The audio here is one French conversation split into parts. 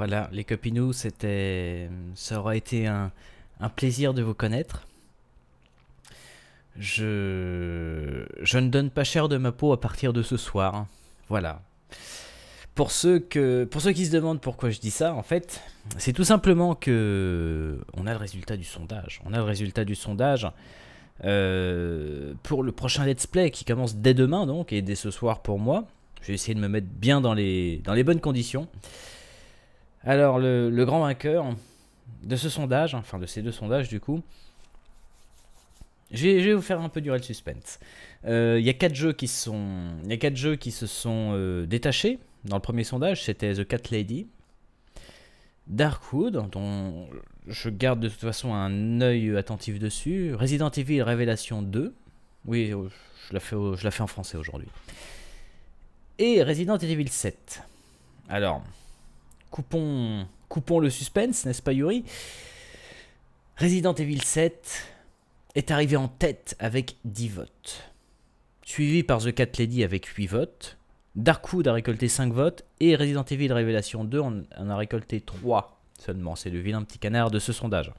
Voilà, les copinous, c'était, ça aura été un, plaisir de vous connaître. Je... ne donne pas cher de ma peau à partir de ce soir. Hein. Voilà. Pour ceux, qui se demandent pourquoi je dis ça, en fait, c'est tout simplement que on a le résultat du sondage. On a le résultat du sondage euh, pour le prochain let's play qui commence dès demain donc et dès ce soir pour moi. Je vais essayer de me mettre bien dans les, dans les bonnes conditions. Alors, le, grand vainqueur de ce sondage, enfin de ces deux sondages du coup, je vais, vous faire un peu du le suspense. Euh, il y a quatre jeux qui sont, quatre jeux qui se sont euh, détachés. Dans le premier sondage, c'était The Cat Lady, Darkwood, dont je garde de toute façon un œil attentif dessus, Resident Evil Révélation 2. Oui, euh, je la fais, je la fais en français aujourd'hui. Et Resident Evil 7. Alors, Coupons, le suspense, n'est-ce pas Yuri Resident Evil 7 est arrivé en tête avec 10 votes, suivi par The Cat Lady avec 8 votes, Darkwood a récolté 5 votes et Resident Evil Révélation 2 en, a récolté 3 seulement. C'est le vilain petit canard de ce sondage.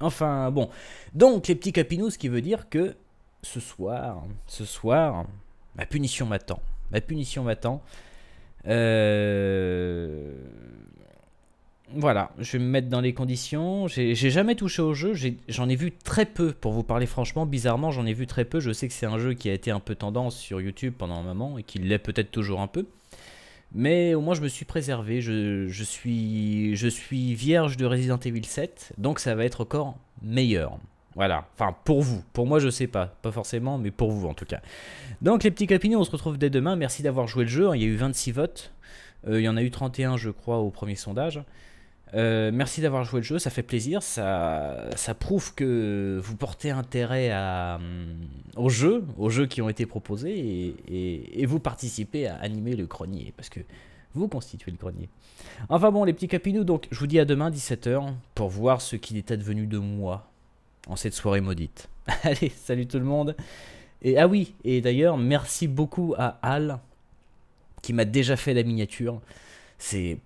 Enfin bon, donc les petits capinous, ce qui veut dire que ce soir, ce soir, ma punition m'attend. Ma punition m'attend. Euh, voilà, je vais me mettre dans les conditions. J'ai jamais touché au jeu, j'en ai, vu très peu, pour vous parler franchement. Bizarrement, j'en ai vu très peu. Je sais que c'est un jeu qui a été un peu tendance sur YouTube pendant un moment et qui l'est peut-être toujours un peu. Mais au moins, je me suis préservé. Je, suis, je suis vierge de Resident Evil 7, donc ça va être encore meilleur. Voilà, enfin pour vous, pour moi je sais pas, pas forcément, mais pour vous en tout cas. Donc les petits capinés, on se retrouve dès demain, merci d'avoir joué le jeu, il y a eu 26 votes, euh, il y en a eu 31 je crois au premier sondage. Euh, merci d'avoir joué le jeu, ça fait plaisir, ça, ça prouve que vous portez intérêt à, euh, aux jeux, aux jeux qui ont été proposés, et, vous participez à animer le grenier, parce que vous constituez le grenier. Enfin bon, les petits capinous, donc je vous dis à demain 17h pour voir ce qu'il est advenu de moi en cette soirée maudite. Allez, salut tout le monde. Et ah oui, et d'ailleurs, merci beaucoup à Al qui m'a déjà fait la miniature. C'est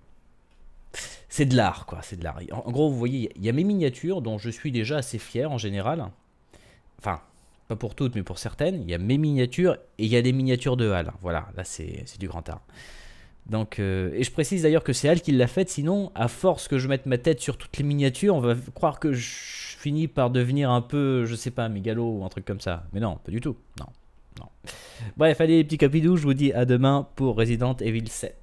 c'est de l'art, quoi. C'est de l'art. En, gros, vous voyez, il y a mes miniatures dont je suis déjà assez fier en général. Enfin, pas pour toutes, mais pour certaines. Il y a mes miniatures et il y a des miniatures de Hal. Voilà, là, c'est du grand art. Donc, euh, et je précise d'ailleurs que c'est Hal qui l'a faite, sinon, à force que je mette ma tête sur toutes les miniatures, on va croire que je finis par devenir un peu, je sais pas, mégalo ou un truc comme ça. Mais non, pas du tout. Non, non. Bref, allez les petits capidous, je vous dis à demain pour Resident Evil 7.